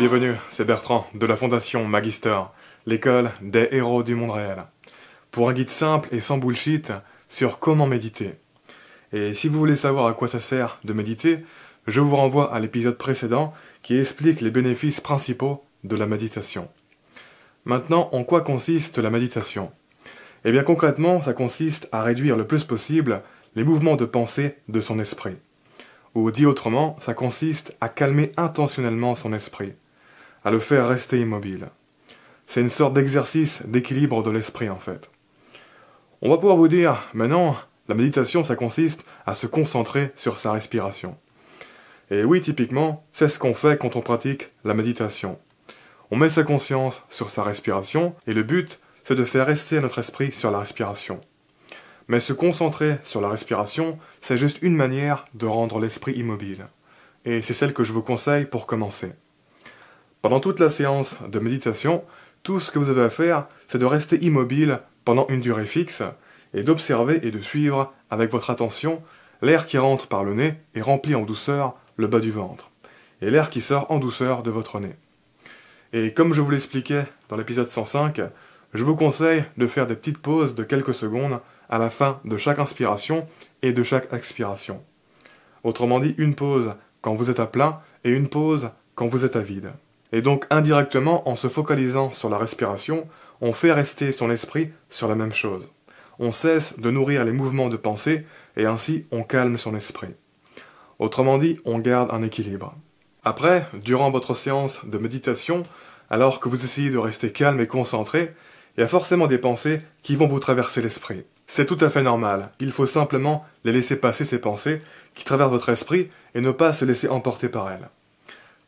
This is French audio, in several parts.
bienvenue, c'est Bertrand de la Fondation Magister, l'école des héros du monde réel. Pour un guide simple et sans bullshit sur comment méditer. Et si vous voulez savoir à quoi ça sert de méditer, je vous renvoie à l'épisode précédent qui explique les bénéfices principaux de la méditation. Maintenant, en quoi consiste la méditation Eh bien concrètement, ça consiste à réduire le plus possible les mouvements de pensée de son esprit. Ou dit autrement, ça consiste à calmer intentionnellement son esprit à le faire rester immobile. C'est une sorte d'exercice d'équilibre de l'esprit en fait. On va pouvoir vous dire, maintenant, la méditation, ça consiste à se concentrer sur sa respiration. Et oui, typiquement, c'est ce qu'on fait quand on pratique la méditation. On met sa conscience sur sa respiration et le but, c'est de faire rester notre esprit sur la respiration. Mais se concentrer sur la respiration, c'est juste une manière de rendre l'esprit immobile. Et c'est celle que je vous conseille pour commencer. Pendant toute la séance de méditation, tout ce que vous avez à faire, c'est de rester immobile pendant une durée fixe et d'observer et de suivre avec votre attention l'air qui rentre par le nez et remplit en douceur le bas du ventre, et l'air qui sort en douceur de votre nez. Et comme je vous l'expliquais dans l'épisode 105, je vous conseille de faire des petites pauses de quelques secondes à la fin de chaque inspiration et de chaque expiration. Autrement dit, une pause quand vous êtes à plein et une pause quand vous êtes à vide. Et donc indirectement, en se focalisant sur la respiration, on fait rester son esprit sur la même chose. On cesse de nourrir les mouvements de pensée et ainsi on calme son esprit. Autrement dit, on garde un équilibre. Après, durant votre séance de méditation, alors que vous essayez de rester calme et concentré, il y a forcément des pensées qui vont vous traverser l'esprit. C'est tout à fait normal, il faut simplement les laisser passer ces pensées qui traversent votre esprit et ne pas se laisser emporter par elles.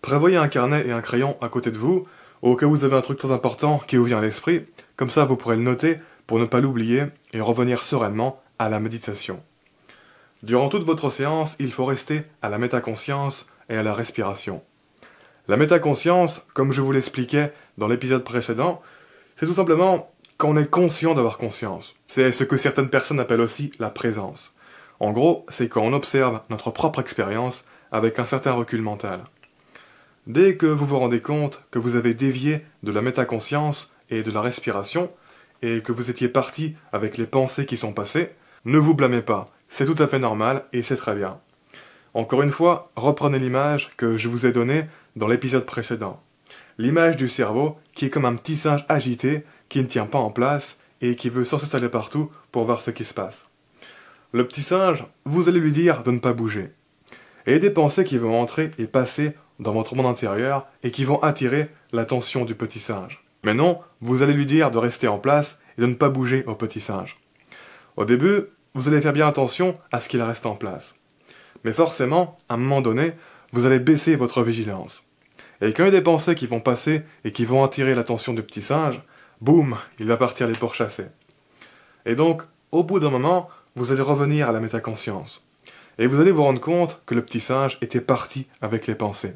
Prévoyez un carnet et un crayon à côté de vous, au cas où vous avez un truc très important qui vous vient à l'esprit, comme ça vous pourrez le noter pour ne pas l'oublier et revenir sereinement à la méditation. Durant toute votre séance, il faut rester à la métaconscience et à la respiration. La métaconscience, comme je vous l'expliquais dans l'épisode précédent, c'est tout simplement qu'on est conscient d'avoir conscience. C'est ce que certaines personnes appellent aussi la présence. En gros, c'est quand on observe notre propre expérience avec un certain recul mental. Dès que vous vous rendez compte que vous avez dévié de la métaconscience et de la respiration, et que vous étiez parti avec les pensées qui sont passées, ne vous blâmez pas, c'est tout à fait normal et c'est très bien. Encore une fois, reprenez l'image que je vous ai donnée dans l'épisode précédent. L'image du cerveau qui est comme un petit singe agité qui ne tient pas en place et qui veut sans cesse aller partout pour voir ce qui se passe. Le petit singe, vous allez lui dire de ne pas bouger. Et des pensées qui vont entrer et passer dans votre monde intérieur et qui vont attirer l'attention du petit singe. Mais non, vous allez lui dire de rester en place et de ne pas bouger au petit singe. Au début, vous allez faire bien attention à ce qu'il reste en place. Mais forcément, à un moment donné, vous allez baisser votre vigilance. Et quand il y a des pensées qui vont passer et qui vont attirer l'attention du petit singe, boum, il va partir les pourchasser. Et donc, au bout d'un moment, vous allez revenir à la métaconscience. Et vous allez vous rendre compte que le petit singe était parti avec les pensées.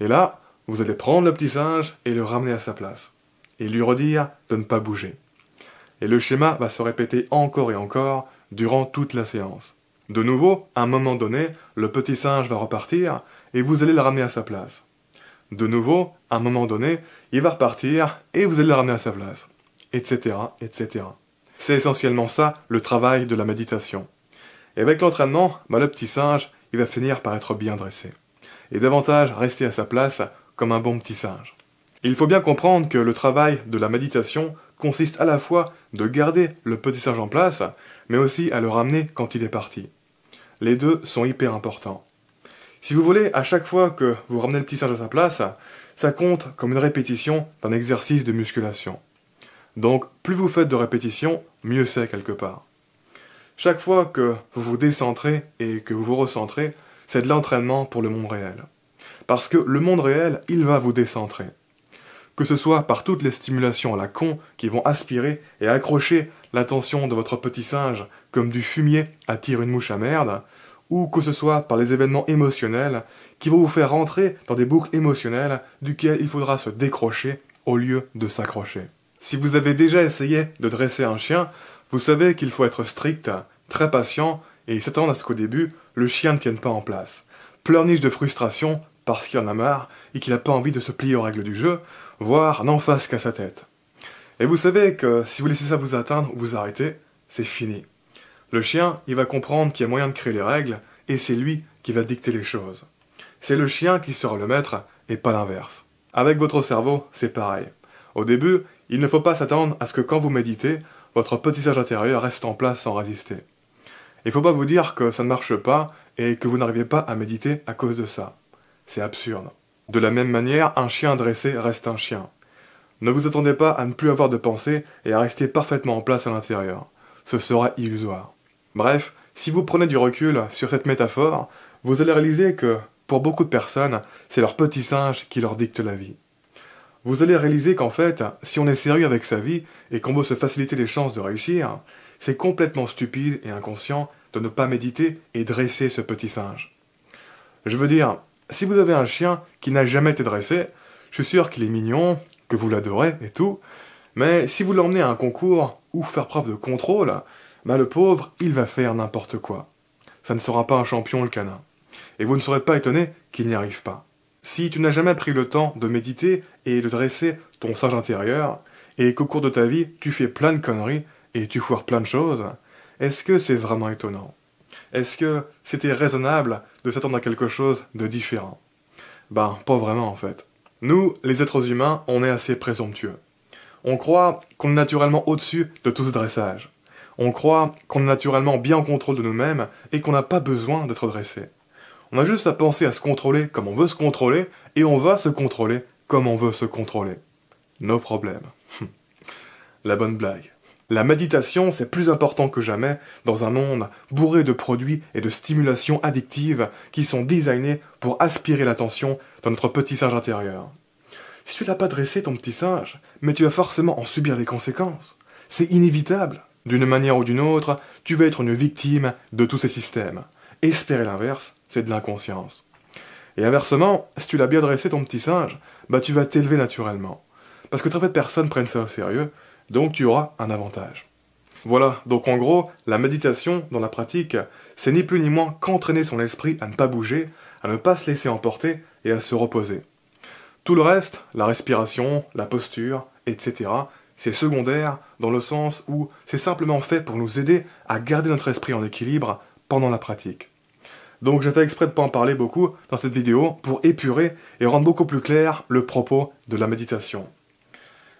Et là, vous allez prendre le petit singe et le ramener à sa place. Et lui redire de ne pas bouger. Et le schéma va se répéter encore et encore durant toute la séance. De nouveau, à un moment donné, le petit singe va repartir et vous allez le ramener à sa place. De nouveau, à un moment donné, il va repartir et vous allez le ramener à sa place. Etc. etc. C'est essentiellement ça le travail de la méditation. Et avec l'entraînement, bah, le petit singe, va finir par être bien dressé et davantage rester à sa place comme un bon petit singe. Il faut bien comprendre que le travail de la méditation consiste à la fois de garder le petit singe en place, mais aussi à le ramener quand il est parti. Les deux sont hyper importants. Si vous voulez, à chaque fois que vous ramenez le petit singe à sa place, ça compte comme une répétition d'un exercice de musculation. Donc, plus vous faites de répétitions, mieux c'est quelque part. Chaque fois que vous vous décentrez et que vous vous recentrez, c'est de l'entraînement pour le monde réel. Parce que le monde réel, il va vous décentrer. Que ce soit par toutes les stimulations à la con qui vont aspirer et accrocher l'attention de votre petit singe comme du fumier attire une mouche à merde, ou que ce soit par les événements émotionnels qui vont vous faire rentrer dans des boucles émotionnelles duquel il faudra se décrocher au lieu de s'accrocher. Si vous avez déjà essayé de dresser un chien, vous savez qu'il faut être strict, très patient et s'attendent à ce qu'au début, le chien ne tienne pas en place. Pleurniche de frustration parce qu'il en a marre et qu'il n'a pas envie de se plier aux règles du jeu, voire n'en fasse qu'à sa tête. Et vous savez que si vous laissez ça vous atteindre ou vous arrêter, c'est fini. Le chien, il va comprendre qu'il y a moyen de créer les règles, et c'est lui qui va dicter les choses. C'est le chien qui sera le maître, et pas l'inverse. Avec votre cerveau, c'est pareil. Au début, il ne faut pas s'attendre à ce que quand vous méditez, votre petit sage intérieur reste en place sans résister. Il ne faut pas vous dire que ça ne marche pas et que vous n'arrivez pas à méditer à cause de ça. C'est absurde. De la même manière, un chien dressé reste un chien. Ne vous attendez pas à ne plus avoir de pensée et à rester parfaitement en place à l'intérieur. Ce sera illusoire. Bref, si vous prenez du recul sur cette métaphore, vous allez réaliser que, pour beaucoup de personnes, c'est leur petit singe qui leur dicte la vie. Vous allez réaliser qu'en fait, si on est sérieux avec sa vie et qu'on veut se faciliter les chances de réussir, c'est complètement stupide et inconscient de ne pas méditer et dresser ce petit singe. Je veux dire, si vous avez un chien qui n'a jamais été dressé, je suis sûr qu'il est mignon, que vous l'adorez et tout, mais si vous l'emmenez à un concours ou faire preuve de contrôle, bah le pauvre, il va faire n'importe quoi. Ça ne sera pas un champion le canin. Et vous ne serez pas étonné qu'il n'y arrive pas. Si tu n'as jamais pris le temps de méditer et de dresser ton singe intérieur, et qu'au cours de ta vie, tu fais plein de conneries et tu foires plein de choses, est-ce que c'est vraiment étonnant Est-ce que c'était raisonnable de s'attendre à quelque chose de différent Ben, pas vraiment en fait. Nous, les êtres humains, on est assez présomptueux. On croit qu'on est naturellement au-dessus de tout ce dressage. On croit qu'on est naturellement bien en contrôle de nous-mêmes et qu'on n'a pas besoin d'être dressé. On a juste à penser à se contrôler comme on veut se contrôler et on va se contrôler comme on veut se contrôler. Nos problèmes. La bonne blague. La méditation, c'est plus important que jamais dans un monde bourré de produits et de stimulations addictives qui sont designés pour aspirer l'attention dans notre petit singe intérieur. Si tu l'as pas dressé, ton petit singe, mais tu vas forcément en subir les conséquences. C'est inévitable. D'une manière ou d'une autre, tu vas être une victime de tous ces systèmes. Espérer l'inverse, c'est de l'inconscience. Et inversement, si tu l'as bien dressé ton petit singe, bah tu vas t'élever naturellement. Parce que très peu de personnes prennent ça au sérieux, donc tu auras un avantage. Voilà, donc en gros, la méditation dans la pratique, c'est ni plus ni moins qu'entraîner son esprit à ne pas bouger, à ne pas se laisser emporter et à se reposer. Tout le reste, la respiration, la posture, etc., c'est secondaire dans le sens où c'est simplement fait pour nous aider à garder notre esprit en équilibre pendant la pratique. Donc j'ai fait exprès de pas en parler beaucoup dans cette vidéo pour épurer et rendre beaucoup plus clair le propos de la méditation.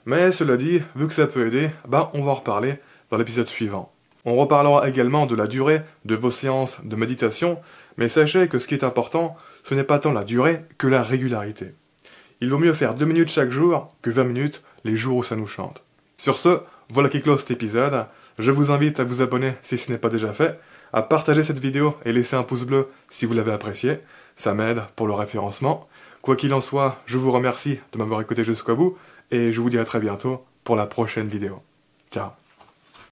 Mais cela dit, vu que ça peut aider, bah, on va en reparler dans l'épisode suivant. On reparlera également de la durée de vos séances de méditation, mais sachez que ce qui est important, ce n'est pas tant la durée que la régularité. Il vaut mieux faire 2 minutes chaque jour que 20 minutes les jours où ça nous chante. Sur ce, voilà qui clôt cet épisode. Je vous invite à vous abonner si ce n'est pas déjà fait, à partager cette vidéo et laisser un pouce bleu si vous l'avez apprécié. Ça m'aide pour le référencement. Quoi qu'il en soit, je vous remercie de m'avoir écouté jusqu'au bout et je vous dis à très bientôt pour la prochaine vidéo. Ciao